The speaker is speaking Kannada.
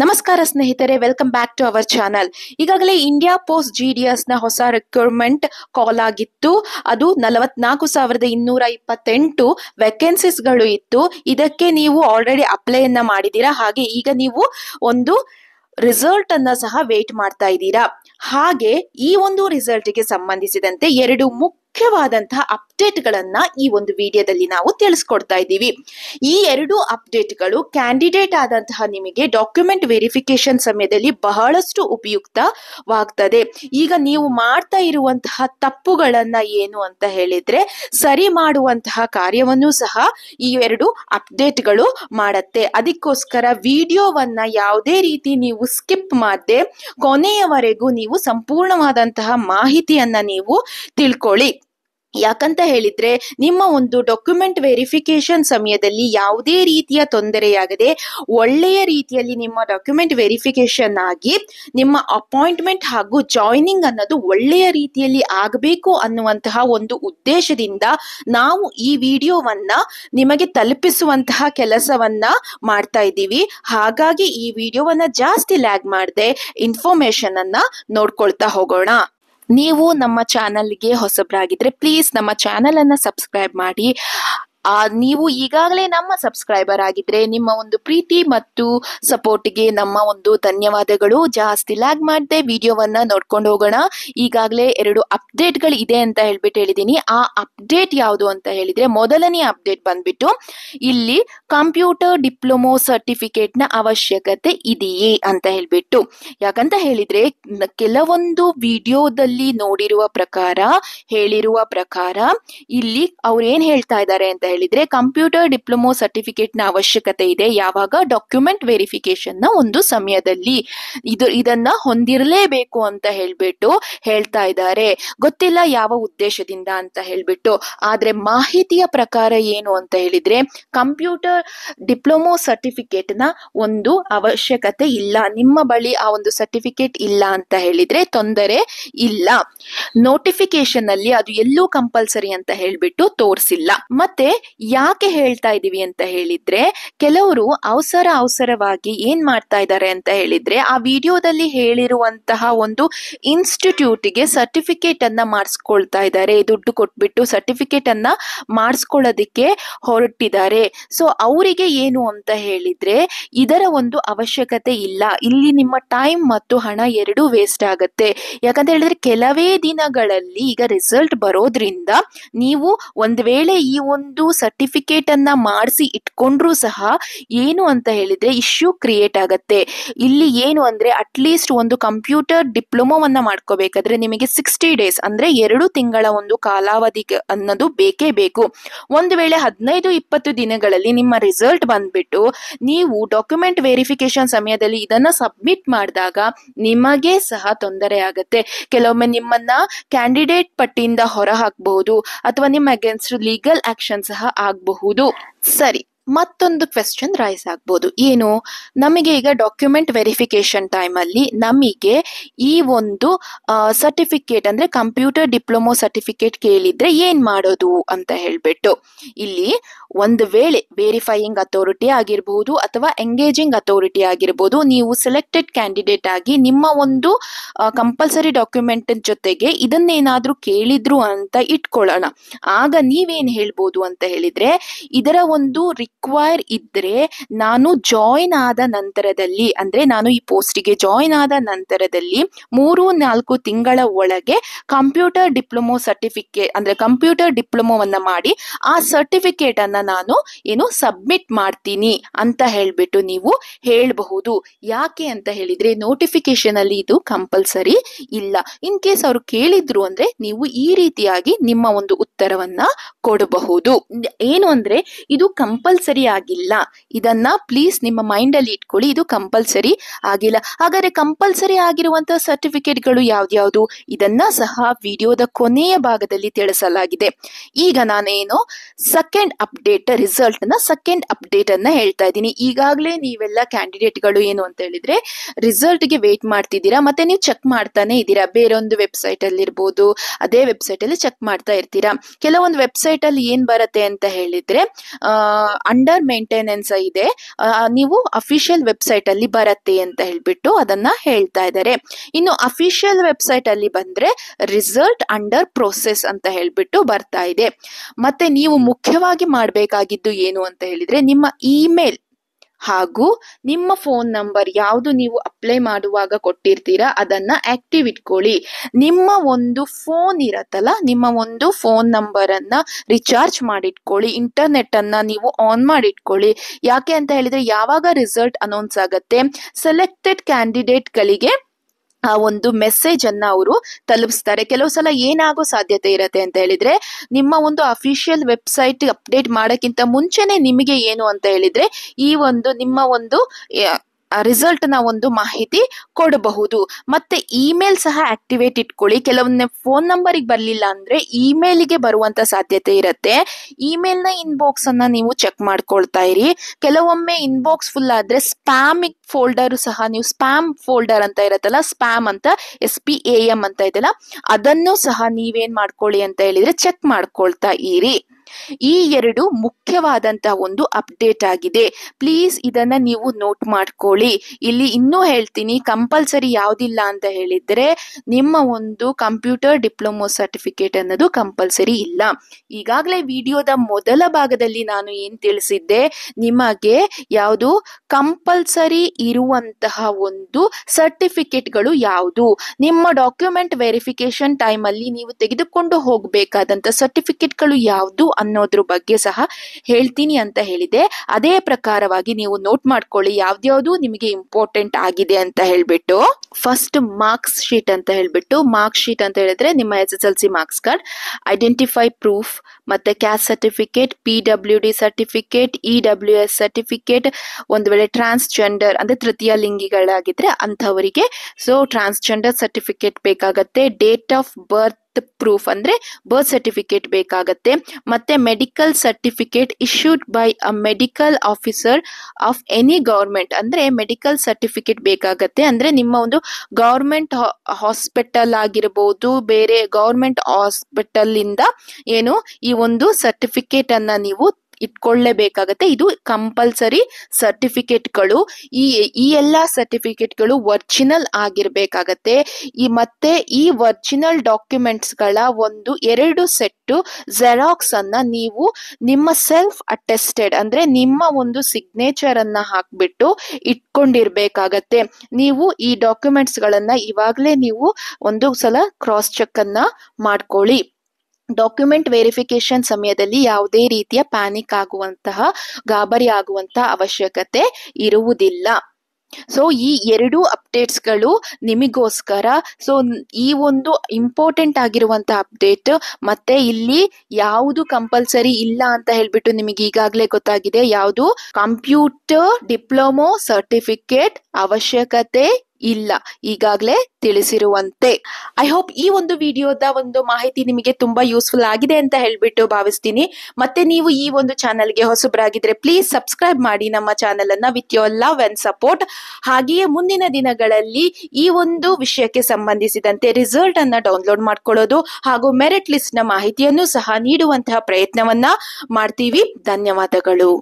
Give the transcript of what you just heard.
ನಮಸ್ಕಾರ ಸ್ನೇಹಿತರೆ welcome back to our channel ಈಗಾಗಲೇ India Post G D S ನ ಹೊಸ ರಿಕ್ರೂಟ್ಮೆಂಟ್ ಕಾಲ್ ಆಗಿತ್ತು ಅದು ನಲವತ್ನಾಲ್ಕು ಸಾವಿರದ ಇನ್ನೂರ ಇಪ್ಪತ್ತೆಂಟು ವೆಕೆನ್ಸಿಸ್ಗಳು ಇತ್ತು ಇದಕ್ಕೆ ನೀವು ಆಲ್ರೆಡಿ ಅಪ್ಲೈಯನ್ನ ಮಾಡಿದ್ದೀರಾ ಹಾಗೆ ಈಗ ನೀವು ಒಂದು ರಿಸಲ್ಟ್ ಅನ್ನ ಸಹ ವೇಟ್ ಮಾಡ್ತಾ ಇದ್ದೀರಾ ಹಾಗೆ ಈ ಒಂದು ರಿಸಲ್ಟ್ಗೆ ಸಂಬಂಧಿಸಿದಂತೆ ಎರಡು ಮುಖ್ಯ ಮುಖ್ಯವಾದಂತಹ ಅಪ್ಡೇಟ್ಗಳನ್ನು ಈ ಒಂದು ವಿಡಿಯೋದಲ್ಲಿ ನಾವು ತಿಳಿಸ್ಕೊಡ್ತಾ ಇದ್ದೀವಿ ಈ ಎರಡು ಅಪ್ಡೇಟ್ಗಳು ಕ್ಯಾಂಡಿಡೇಟ್ ಆದಂತಹ ನಿಮಗೆ ಡಾಕ್ಯುಮೆಂಟ್ ವೆರಿಫಿಕೇಶನ್ ಸಮಯದಲ್ಲಿ ಬಹಳಷ್ಟು ಉಪಯುಕ್ತವಾಗ್ತದೆ ಈಗ ನೀವು ಮಾಡ್ತಾ ಇರುವಂತಹ ತಪ್ಪುಗಳನ್ನು ಏನು ಅಂತ ಹೇಳಿದ್ರೆ ಸರಿ ಮಾಡುವಂತಹ ಕಾರ್ಯವನ್ನು ಸಹ ಈ ಎರಡು ಅಪ್ಡೇಟ್ಗಳು ಮಾಡುತ್ತೆ ಅದಕ್ಕೋಸ್ಕರ ವಿಡಿಯೋವನ್ನ ಯಾವುದೇ ರೀತಿ ನೀವು ಸ್ಕಿಪ್ ಮಾಡದೆ ಕೊನೆಯವರೆಗೂ ನೀವು ಸಂಪೂರ್ಣವಾದಂತಹ ಮಾಹಿತಿಯನ್ನ ನೀವು ತಿಳ್ಕೊಳ್ಳಿ ಯಾಕಂತ ಹೇಳಿದರೆ ನಿಮ್ಮ ಒಂದು ಡಾಕ್ಯುಮೆಂಟ್ ವೆರಿಫಿಕೇಷನ್ ಸಮಯದಲ್ಲಿ ಯಾವುದೇ ರೀತಿಯ ತೊಂದರೆಯಾಗದೆ ಒಳ್ಳೆಯ ರೀತಿಯಲ್ಲಿ ನಿಮ್ಮ ಡಾಕ್ಯುಮೆಂಟ್ ವೆರಿಫಿಕೇಷನ್ ಆಗಿ ನಿಮ್ಮ ಅಪಾಯಿಂಟ್ಮೆಂಟ್ ಹಾಗೂ ಜಾಯ್ನಿಂಗ್ ಅನ್ನೋದು ಒಳ್ಳೆಯ ರೀತಿಯಲ್ಲಿ ಆಗಬೇಕು ಅನ್ನುವಂತಹ ಒಂದು ಉದ್ದೇಶದಿಂದ ನಾವು ಈ ವಿಡಿಯೋವನ್ನು ನಿಮಗೆ ತಲುಪಿಸುವಂತಹ ಕೆಲಸವನ್ನು ಮಾಡ್ತಾ ಇದ್ದೀವಿ ಹಾಗಾಗಿ ಈ ವಿಡಿಯೋವನ್ನು ಜಾಸ್ತಿ ಲ್ಯಾಗ್ ಮಾಡದೆ ಅನ್ನ ನೋಡ್ಕೊಳ್ತಾ ಹೋಗೋಣ ನೀವು ನಮ್ಮ ಚಾನಲ್ಗೆ ಹೊಸಬರಾಗಿದ್ದರೆ ಪ್ಲೀಸ್ ನಮ್ಮ ಚಾನಲನ್ನು ಸಬ್ಸ್ಕ್ರೈಬ್ ಮಾಡಿ ಆ ನೀವು ಈಗಾಗಲೇ ನಮ್ಮ ಸಬ್ಸ್ಕ್ರೈಬರ್ ಆಗಿದ್ರೆ ನಿಮ್ಮ ಒಂದು ಪ್ರೀತಿ ಮತ್ತು ಸಪೋರ್ಟ್ಗೆ ನಮ್ಮ ಒಂದು ಧನ್ಯವಾದಗಳು ಜಾಸ್ತಿ ಲ್ಯಾಗ್ ಮಾಡದೆ ವಿಡಿಯೋವನ್ನ ನೋಡ್ಕೊಂಡು ಹೋಗೋಣ ಈಗಾಗಲೇ ಎರಡು ಅಪ್ಡೇಟ್ಗಳು ಇದೆ ಅಂತ ಹೇಳ್ಬಿಟ್ಟು ಹೇಳಿದೀನಿ ಆ ಅಪ್ಡೇಟ್ ಯಾವುದು ಅಂತ ಹೇಳಿದ್ರೆ ಮೊದಲನೇ ಅಪ್ಡೇಟ್ ಬಂದ್ಬಿಟ್ಟು ಇಲ್ಲಿ ಕಂಪ್ಯೂಟರ್ ಡಿಪ್ಲೊಮೋ ಸರ್ಟಿಫಿಕೇಟ್ ನ ಅವಶ್ಯಕತೆ ಇದೆಯೇ ಅಂತ ಹೇಳ್ಬಿಟ್ಟು ಯಾಕಂತ ಹೇಳಿದ್ರೆ ಕೆಲವೊಂದು ವಿಡಿಯೋದಲ್ಲಿ ನೋಡಿರುವ ಪ್ರಕಾರ ಹೇಳಿರುವ ಪ್ರಕಾರ ಇಲ್ಲಿ ಅವ್ರು ಏನ್ ಹೇಳ್ತಾ ಇದ್ದಾರೆ ಅಂತ ಹೇಳಿದ್ರೆ ಕಂಪ್ಯೂಟರ್ ಡಿಪ್ಲೊಮೊ ಸರ್ಟಿಫಿಕೇಟ್ ನ ಅವಶ್ಯಕತೆ ಇದೆ ಯಾವಾಗ ಡಾಕ್ಯುಮೆಂಟ್ ವೆರಿಫಿಕೇಶನ್ ನ ಒಂದು ಸಮಯದಲ್ಲಿ ಇದು ಇದನ್ನ ಹೊಂದಿರಲೇಬೇಕು ಅಂತ ಹೇಳ್ಬಿಟ್ಟು ಹೇಳ್ತಾ ಇದ್ದಾರೆ ಗೊತ್ತಿಲ್ಲ ಯಾವ ಉದ್ದೇಶದಿಂದ ಅಂತ ಹೇಳ್ಬಿಟ್ಟು ಆದ್ರೆ ಮಾಹಿತಿಯ ಪ್ರಕಾರ ಏನು ಅಂತ ಹೇಳಿದ್ರೆ ಕಂಪ್ಯೂಟರ್ ಡಿಪ್ಲೊಮೊ ಸರ್ಟಿಫಿಕೇಟ್ ನ ಒಂದು ಅವಶ್ಯಕತೆ ಇಲ್ಲ ನಿಮ್ಮ ಬಳಿ ಆ ಒಂದು ಸರ್ಟಿಫಿಕೇಟ್ ಇಲ್ಲ ಅಂತ ಹೇಳಿದ್ರೆ ತೊಂದರೆ ಇಲ್ಲ ನೋಟಿಫಿಕೇಶನ್ ಅಲ್ಲಿ ಅದು ಎಲ್ಲೂ ಕಂಪಲ್ಸರಿ ಅಂತ ಹೇಳ್ಬಿಟ್ಟು ತೋರಿಸಿಲ್ಲ ಮತ್ತೆ ಯಾಕೆ ಹೇಳ್ತಾ ಇದೀವಿ ಅಂತ ಹೇಳಿದ್ರೆ ಕೆಲವರು ಅವಸರ ಅವಸರವಾಗಿ ಏನ್ ಮಾಡ್ತಾ ಇದ್ದಾರೆ ಅಂತ ಹೇಳಿದ್ರೆ ಆ ವಿಡಿಯೋದಲ್ಲಿ ಹೇಳಿರುವಂತಹ ಒಂದು ಇನ್ಸ್ಟಿಟ್ಯೂಟ್ಗೆ ಸರ್ಟಿಫಿಕೇಟ್ ಅನ್ನ ಮಾಡಿಸ್ಕೊಳ್ತಾ ಇದ್ದಾರೆ ದುಡ್ಡು ಕೊಟ್ಬಿಟ್ಟು ಸರ್ಟಿಫಿಕೇಟ್ ಅನ್ನ ಮಾಡಿಸ್ಕೊಳ್ಳೋದಿಕ್ಕೆ ಹೊರಟಿದ್ದಾರೆ ಸೊ ಅವರಿಗೆ ಏನು ಅಂತ ಹೇಳಿದ್ರೆ ಇದರ ಒಂದು ಅವಶ್ಯಕತೆ ಇಲ್ಲ ಇಲ್ಲಿ ನಿಮ್ಮ ಟೈಮ್ ಮತ್ತು ಹಣ ಎರಡೂ ವೇಸ್ಟ್ ಆಗುತ್ತೆ ಯಾಕಂತ ಹೇಳಿದ್ರೆ ಕೆಲವೇ ದಿನಗಳಲ್ಲಿ ಈಗ ರಿಸಲ್ಟ್ ಬರೋದ್ರಿಂದ ನೀವು ಒಂದ್ ವೇಳೆ ಈ ಒಂದು ಸರ್ಟಿಫಿಕೇಟ್ ಅನ್ನ ಮಾಡಿಸಿ ಇಟ್ಕೊಂಡ್ರೂ ಸಹ ಏನು ಅಂತ ಹೇಳಿದ್ರೆ ಇಶ್ಯೂ ಕ್ರಿಯೇಟ್ ಆಗುತ್ತೆ ಇಲ್ಲಿ ಏನು ಅಂದ್ರೆ ಅಟ್ಲೀಸ್ಟ್ ಒಂದು ಕಂಪ್ಯೂಟರ್ ಡಿಪ್ಲೊಮೋವನ್ನ ಮಾಡ್ಕೋಬೇಕಾದ್ರೆ ನಿಮಗೆ ಸಿಕ್ಸ್ಟಿ ಡೇಸ್ ಅಂದ್ರೆ ಎರಡು ತಿಂಗಳ ಒಂದು ಕಾಲಾವಧಿ ಅನ್ನೋದು ಬೇಕೇ ಬೇಕು ಒಂದು ವೇಳೆ ಹದಿನೈದು ಇಪ್ಪತ್ತು ದಿನಗಳಲ್ಲಿ ನಿಮ್ಮ ರಿಸಲ್ಟ್ ಬಂದ್ಬಿಟ್ಟು ನೀವು ಡಾಕ್ಯುಮೆಂಟ್ ವೆರಿಫಿಕೇಶನ್ ಸಮಯದಲ್ಲಿ ಇದನ್ನ ಸಬ್ಮಿಟ್ ಮಾಡಿದಾಗ ನಿಮಗೆ ಸಹ ತೊಂದರೆ ಆಗುತ್ತೆ ಕೆಲವೊಮ್ಮೆ ನಿಮ್ಮನ್ನ ಕ್ಯಾಂಡಿಡೇಟ್ ಪಟ್ಟಿಯಿಂದ ಹೊರ ಹಾಕಬಹುದು ಅಥವಾ ನಿಮ್ಮ ಅಗೇನ್ಸ್ಟ್ ಲೀಗಲ್ ಆಕ್ಷನ್ ಸಹ ಆಗಬಹುದು ಸರಿ ಮತ್ತೊಂದು ಕ್ವೆಶ್ಚನ್ ರೈಸ್ ಆಗ್ಬೋದು ಏನು ನಮಗೆ ಈಗ ಡಾಕ್ಯುಮೆಂಟ್ ವೆರಿಫಿಕೇಶನ್ ಟೈಮ್ ಅಲ್ಲಿ ನಮಗೆ ಈ ಒಂದು ಸರ್ಟಿಫಿಕೇಟ್ ಅಂದ್ರೆ ಕಂಪ್ಯೂಟರ್ ಡಿಪ್ಲೊಮೋ ಸರ್ಟಿಫಿಕೇಟ್ ಕೇಳಿದ್ರೆ ಏನು ಮಾಡೋದು ಅಂತ ಹೇಳ್ಬಿಟ್ಟು ಇಲ್ಲಿ ಒಂದು ವೇಳೆ ವೇರಿಫೈಯಿಂಗ್ ಅಥಾರಿಟಿ ಆಗಿರ್ಬೋದು ಅಥವಾ ಎಂಗೇಜಿಂಗ್ ಅಥಾರಿಟಿ ಆಗಿರ್ಬೋದು ನೀವು ಸೆಲೆಕ್ಟೆಡ್ ಕ್ಯಾಂಡಿಡೇಟ್ ಆಗಿ ನಿಮ್ಮ ಒಂದು ಕಂಪಲ್ಸರಿ ಡಾಕ್ಯುಮೆಂಟ್ ಜೊತೆಗೆ ಇದನ್ನೇನಾದರೂ ಕೇಳಿದ್ರು ಅಂತ ಇಟ್ಕೊಳ್ಳೋಣ ಆಗ ನೀವೇನು ಹೇಳ್ಬೋದು ಅಂತ ಹೇಳಿದ್ರೆ ಇದರ ಒಂದು ರಿಕ್ ರಿಕ್ವೈರ್ ಇದ್ದರೆ ನಾನು ಜಾಯಿನ್ ಆದ ನಂತರದಲ್ಲಿ ಅಂದರೆ ನಾನು ಈ ಪೋಸ್ಟಿಗೆ ಜಾಯ್ನ್ ಆದ ನಂತರದಲ್ಲಿ ಮೂರು ನಾಲ್ಕು ತಿಂಗಳ ಒಳಗೆ ಕಂಪ್ಯೂಟರ್ ಡಿಪ್ಲೊಮೊ ಸರ್ಟಿಫಿಕೇಟ್ ಅಂದರೆ ಕಂಪ್ಯೂಟರ್ ಡಿಪ್ಲೊಮೊವನ್ನು ಮಾಡಿ ಆ ಸರ್ಟಿಫಿಕೇಟ್ ಅನ್ನ ನಾನು ಏನು ಸಬ್ಮಿಟ್ ಮಾಡ್ತೀನಿ ಅಂತ ಹೇಳ್ಬಿಟ್ಟು ನೀವು ಹೇಳಬಹುದು ಯಾಕೆ ಅಂತ ಹೇಳಿದ್ರೆ ನೋಟಿಫಿಕೇಶನ್ ಅಲ್ಲಿ ಇದು ಕಂಪಲ್ಸರಿ ಇಲ್ಲ ಇನ್ ಕೇಸ್ ಅವರು ಕೇಳಿದ್ರು ಅಂದರೆ ನೀವು ಈ ರೀತಿಯಾಗಿ ನಿಮ್ಮ ಒಂದು ಉತ್ತರವನ್ನ ಕೊಡಬಹುದು ಏನು ಅಂದರೆ ಇದು ಕಂಪಲ್ಸರಿ ಆಗಿಲ್ಲ ಇದನ್ನ ಪ್ಲೀಸ್ ನಿಮ್ಮ ಮೈಂಡ್ ಅಲ್ಲಿ ಇಟ್ಕೊಳ್ಳಿ ಇದು ಕಂಪಲ್ಸರಿ ಆಗಿಲ್ಲ ಹಾಗಾದ್ರೆ ಕಂಪಲ್ಸರಿ ಆಗಿರುವಂತಹ ಸರ್ಟಿಫಿಕೇಟ್ಗಳು ಯಾವ್ದ್ಯಾವ್ದು ಇದನ್ನ ಸಹ ವಿಡಿಯೋದ ಕೊನೆಯ ಭಾಗದಲ್ಲಿ ತಿಳಿಸಲಾಗಿದೆ ಈಗ ನಾನೇನು ಸೆಕೆಂಡ್ ಅಪ್ಡೇಟ್ ರಿಸಲ್ಟ್ ನ ಸೆಕೆಂಡ್ ಅಪ್ಡೇಟ್ ಅನ್ನ ಹೇಳ್ತಾ ಇದ್ದೀನಿ ಈಗಾಗಲೇ ನೀವೆಲ್ಲ ಕ್ಯಾಂಡಿಡೇಟ್ಗಳು ಏನು ಅಂತ ಹೇಳಿದ್ರೆ ರಿಸಲ್ಟ್ ಗೆ ವೇಟ್ ಮಾಡ್ತಿದ್ದೀರಾ ಮತ್ತೆ ನೀವು ಚೆಕ್ ಮಾಡ್ತಾನೆ ಇದ್ದೀರಾ ಬೇರೊಂದು ವೆಬ್ಸೈಟ್ ಅಲ್ಲಿ ಇರ್ಬೋದು ಅದೇ ವೆಬ್ಸೈಟ್ ಅಲ್ಲಿ ಚೆಕ್ ಮಾಡ್ತಾ ಇರ್ತೀರಾ ಕೆಲವೊಂದು ವೆಬ್ಸೈಟ್ ಅಲ್ಲಿ ಏನ್ ಬರುತ್ತೆ ಅಂತ ಹೇಳಿದ್ರೆ ಅನ್ ಅಂಡರ್ ಮೇಂಟೆನೆನ್ಸ್ ಇದೆ ನೀವು ಅಫಿಷಿಯಲ್ ವೆಬ್ಸೈಟ್ ಅಲ್ಲಿ ಬರುತ್ತೆ ಅಂತ ಹೇಳ್ಬಿಟ್ಟು ಅದನ್ನ ಹೇಳ್ತಾ ಇದ್ದಾರೆ ಇನ್ನು ಅಫಿಷಿಯಲ್ ವೆಬ್ಸೈಟ್ ಅಲ್ಲಿ ಬಂದ್ರೆ ರಿಸಲ್ಟ್ ಅಂಡರ್ ಪ್ರೋಸೆಸ್ ಅಂತ ಹೇಳ್ಬಿಟ್ಟು ಬರ್ತಾ ಇದೆ ಮತ್ತೆ ನೀವು ಮುಖ್ಯವಾಗಿ ಮಾಡಬೇಕಾಗಿದ್ದು ಏನು ಅಂತ ಹೇಳಿದ್ರೆ ನಿಮ್ಮ ಇಮೇಲ್ ಹಾಗೂ ನಿಮ್ಮ ಫೋನ್ ನಂಬರ್ ಯಾವುದು ನೀವು ಅಪ್ಲೈ ಮಾಡುವಾಗ ಕೊಟ್ಟಿರ್ತೀರಾ ಅದನ್ನ ಆಕ್ಟಿವ್ ಇಟ್ಕೊಳ್ಳಿ ನಿಮ್ಮ ಒಂದು ಫೋನ್ ಇರತ್ತಲ್ಲ ನಿಮ್ಮ ಒಂದು ಫೋನ್ ನಂಬರನ್ನು ರಿಚಾರ್ಜ್ ಮಾಡಿಟ್ಕೊಳ್ಳಿ ಇಂಟರ್ನೆಟ್ಟನ್ನು ನೀವು ಆನ್ ಮಾಡಿಟ್ಕೊಳ್ಳಿ ಯಾಕೆ ಅಂತ ಹೇಳಿದರೆ ಯಾವಾಗ ರಿಸಲ್ಟ್ ಅನೌನ್ಸ್ ಆಗುತ್ತೆ ಸೆಲೆಕ್ಟೆಡ್ ಕ್ಯಾಂಡಿಡೇಟ್ಗಳಿಗೆ ಆ ಒಂದು ಮೆಸೇಜ್ ಅನ್ನ ಅವರು ತಲುಪಿಸ್ತಾರೆ ಕೆಲವು ಸಲ ಏನಾಗೋ ಸಾಧ್ಯತೆ ಇರುತ್ತೆ ಅಂತ ಹೇಳಿದ್ರೆ ನಿಮ್ಮ ಒಂದು ಅಫಿಷಿಯಲ್ ವೆಬ್ಸೈಟ್ ಅಪ್ಡೇಟ್ ಮಾಡೋಕ್ಕಿಂತ ಮುಂಚೆನೆ ನಿಮಗೆ ಏನು ಅಂತ ಹೇಳಿದ್ರೆ ಈ ಒಂದು ನಿಮ್ಮ ಒಂದು ರಿಸಲ್ಟ್ ನ ಒಂದು ಮಾಹಿತಿ ಕೊಡಬಹುದು ಮತ್ತೆ ಇಮೇಲ್ ಸಹ ಆಕ್ಟಿವೇಟ್ ಇಟ್ಕೊಳ್ಳಿ ಕೆಲವೊಮ್ಮೆ ಫೋನ್ ಗೆ ಬರಲಿಲ್ಲ ಅಂದ್ರೆ ಇಮೇಲಿಗೆ ಬರುವಂತ ಸಾಧ್ಯತೆ ಇರುತ್ತೆ ಇಮೇಲ್ ನ ಇನ್ಬಾಕ್ಸ್ ಅನ್ನ ನೀವು ಚೆಕ್ ಮಾಡ್ಕೊಳ್ತಾ ಇರಿ ಕೆಲವೊಮ್ಮೆ ಇನ್ಬಾಕ್ಸ್ ಫುಲ್ ಆದ್ರೆ ಸ್ಪ್ಯಾಮ್ ಫೋಲ್ಡರ್ ಸಹ ನೀವು ಸ್ಪ್ಯಾಮ್ ಫೋಲ್ಡರ್ ಅಂತ ಇರತ್ತಲ್ಲ ಸ್ಪ್ಯಾಮ್ ಅಂತ ಎಸ್ ಪಿ ಎ ಎಂ ಅಂತ ಇದೆಯಲ್ಲ ಅದನ್ನು ಸಹ ನೀವೇನ್ ಮಾಡ್ಕೊಳ್ಳಿ ಅಂತ ಹೇಳಿದ್ರೆ ಚೆಕ್ ಮಾಡ್ಕೊಳ್ತಾ ಇರಿ ಈ ಎರಡು ಮುಖ್ಯವಾದಂತಹ ಒಂದು ಅಪ್ಡೇಟ್ ಆಗಿದೆ ಪ್ಲೀಸ್ ಇದನ್ನ ನೀವು ನೋಟ್ ಮಾಡ್ಕೊಳ್ಳಿ ಇಲ್ಲಿ ಇನ್ನೂ ಹೇಳ್ತೀನಿ ಕಂಪಲ್ಸರಿ ಯಾವುದಿಲ್ಲ ಅಂತ ಹೇಳಿದ್ರೆ ನಿಮ್ಮ ಒಂದು ಕಂಪ್ಯೂಟರ್ ಡಿಪ್ಲೊಮೊ ಸರ್ಟಿಫಿಕೇಟ್ ಅನ್ನೋದು ಕಂಪಲ್ಸರಿ ಇಲ್ಲ ಈಗಾಗಲೇ ವಿಡಿಯೋದ ಮೊದಲ ಭಾಗದಲ್ಲಿ ನಾನು ಏನ್ ತಿಳಿಸಿದ್ದೆ ನಿಮಗೆ ಯಾವುದು ಕಂಪಲ್ಸರಿ ಇರುವಂತಹ ಒಂದು ಸರ್ಟಿಫಿಕೇಟ್ಗಳು ಯಾವುದು ನಿಮ್ಮ ಡಾಕ್ಯುಮೆಂಟ್ ವೆರಿಫಿಕೇಶನ್ ಟೈಮ್ ಅಲ್ಲಿ ನೀವು ತೆಗೆದುಕೊಂಡು ಹೋಗಬೇಕಾದಂಥ ಸರ್ಟಿಫಿಕೇಟ್ಗಳು ಯಾವುದು ಅನ್ನೋದ್ರ ಬಗ್ಗೆ ಸಹ ಹೇಳ್ತೀನಿ ಅಂತ ಹೇಳಿದೆ ಅದೇ ಪ್ರಕಾರವಾಗಿ ನೀವು ನೋಟ್ ಮಾಡ್ಕೊಳ್ಳಿ ಯಾವ್ದ್ಯಾವ್ದು ನಿಮಗೆ ಇಂಪಾರ್ಟೆಂಟ್ ಆಗಿದೆ ಅಂತ ಹೇಳ್ಬಿಟ್ಟು ಫಸ್ಟ್ ಮಾರ್ಕ್ಸ್ ಶೀಟ್ ಅಂತ ಹೇಳ್ಬಿಟ್ಟು ಮಾರ್ಕ್ಸ್ ಶೀಟ್ ಅಂತ ಹೇಳಿದ್ರೆ ನಿಮ್ಮ S S L C marks card identify proof ಮತ್ತೆ caste certificate P W D certificate E W S certificate ಒಂದು ವೇಳೆ ಟ್ರಾನ್ಸ್ಜೆಂಡರ್ ಅಂದ್ರೆ ತೃತೀಯ ಲಿಂಗಿಗಳಾಗಿದ್ರೆ ಅಂಥವರಿಗೆ ಸೊ ಟ್ರಾನ್ಸ್ಜೆಂಡರ್ ಸರ್ಟಿಫಿಕೇಟ್ ಬೇಕಾಗತ್ತೆ ಡೇಟ್ ಆಫ್ ಬರ್ತ್ ಪ್ರೂಫ್ ಅಂದ್ರೆ ಬರ್ತ್ ಸರ್ಟಿಫಿಕೇಟ್ ಬೇಕಾಗತ್ತೆ ಮತ್ತೆ medical certificate issued by a medical officer of any government ಅಂದ್ರೆ ಮೆಡಿಕಲ್ ಸರ್ಟಿಫಿಕೇಟ್ ಬೇಕಾಗತ್ತೆ ಅಂದ್ರೆ ನಿಮ್ಮ ಒಂದು ಗೌರ್ಮೆಂಟ್ ಹಾಸ್ಪಿಟಲ್ ಆಗಿರಬಹುದು ಬೇರೆ ಗೌರ್ಮೆಂಟ್ ಹಾಸ್ಪಿಟಲ್ ಇಂದ ಏನು ಈ ಒಂದು ಸರ್ಟಿಫಿಕೇಟ್ ಅನ್ನ ನೀವು ಇಟ್ಕೊಳ್ಳೇಬೇಕಾಗತ್ತೆ ಇದು ಕಂಪಲ್ಸರಿ ಸರ್ಟಿಫಿಕೇಟ್ಗಳು ಈ ಈ ಎಲ್ಲಾ ಸರ್ಟಿಫಿಕೇಟ್ಗಳು ವರ್ಜಿನಲ್ ಆಗಿರ್ಬೇಕಾಗತ್ತೆ ಈ ಮತ್ತೆ ಈ ವರ್ಜಿನಲ್ ಡಾಕ್ಯುಮೆಂಟ್ಸ್ ಗಳ ಒಂದು ಎರಡು ಸೆಟ್ ಜೆರಾಕ್ಸ್ ಅನ್ನ ನೀವು ನಿಮ್ಮ ಸೆಲ್ಫ್ ಅಟೆಸ್ಟೆಡ್ ಅಂದ್ರೆ ನಿಮ್ಮ ಒಂದು ಸಿಗ್ನೇಚರ್ ಅನ್ನ ಹಾಕ್ಬಿಟ್ಟು ಇಟ್ಕೊಂಡಿರ್ಬೇಕಾಗತ್ತೆ ನೀವು ಈ ಡಾಕ್ಯುಮೆಂಟ್ಸ್ ಗಳನ್ನ ಇವಾಗ್ಲೇ ನೀವು ಒಂದು ಸಲ ಕ್ರಾಸ್ ಚೆಕ್ ಅನ್ನ ಮಾಡ್ಕೊಳ್ಳಿ ಡಾಕ್ಯುಮೆಂಟ್ ವೆರಿಫಿಕೇಶನ್ ಸಮಯದಲ್ಲಿ ಯಾವುದೇ ರೀತಿಯ ಪ್ಯಾನಿಕ್ ಆಗುವಂತಹ ಗಾಬರಿ ಆಗುವಂತಹ ಅವಶ್ಯಕತೆ ಇರುವುದಿಲ್ಲ ಸೊ ಈ ಎರಡು ಅಪ್ಡೇಟ್ಸ್ಗಳು ನಿಮಗೋಸ್ಕರ ಸೊ ಈ ಒಂದು ಇಂಪಾರ್ಟೆಂಟ್ ಆಗಿರುವಂತಹ ಅಪ್ಡೇಟ್ ಮತ್ತೆ ಇಲ್ಲಿ ಯಾವುದು ಕಂಪಲ್ಸರಿ ಇಲ್ಲ ಅಂತ ಹೇಳ್ಬಿಟ್ಟು ನಿಮಗೆ ಈಗಾಗಲೇ ಗೊತ್ತಾಗಿದೆ ಯಾವುದು ಕಂಪ್ಯೂಟರ್ ಡಿಪ್ಲೊಮೊ ಸರ್ಟಿಫಿಕೇಟ್ ಅವಶ್ಯಕತೆ ಇಲ್ಲ ಈಗಾಗಲೇ ತಿಳಿಸಿರುವಂತೆ ಐ ಹೋಪ್ ಈ ಒಂದು ವಿಡಿಯೋದ ಒಂದು ಮಾಹಿತಿ ನಿಮಗೆ ತುಂಬಾ ಯೂಸ್ಫುಲ್ ಆಗಿದೆ ಅಂತ ಹೇಳ್ಬಿಟ್ಟು ಭಾವಿಸ್ತೀನಿ ಮತ್ತೆ ನೀವು ಈ ಒಂದು ಚಾನಲ್ಗೆ ಹೊಸಬ್ರಾಗಿದ್ರೆ ಪ್ಲೀಸ್ ಸಬ್ಸ್ಕ್ರೈಬ್ ಮಾಡಿ ನಮ್ಮ ಚಾನೆಲ್ ಅನ್ನ with your love and support ಹಾಗೆಯೇ ಮುಂದಿನ ದಿನಗಳಲ್ಲಿ ಈ ಒಂದು ವಿಷಯಕ್ಕೆ ಸಂಬಂಧಿಸಿದಂತೆ ರಿಸಲ್ಟ್ ಅನ್ನ ಡೌನ್ಲೋಡ್ ಮಾಡ್ಕೊಳ್ಳೋದು ಹಾಗೂ ಮೆರಿಟ್ ಲಿಸ್ಟ್ ನ ಮಾಹಿತಿಯನ್ನು ಸಹ ನೀಡುವಂತಹ ಪ್ರಯತ್ನವನ್ನ ಮಾಡ್ತೀವಿ ಧನ್ಯವಾದಗಳು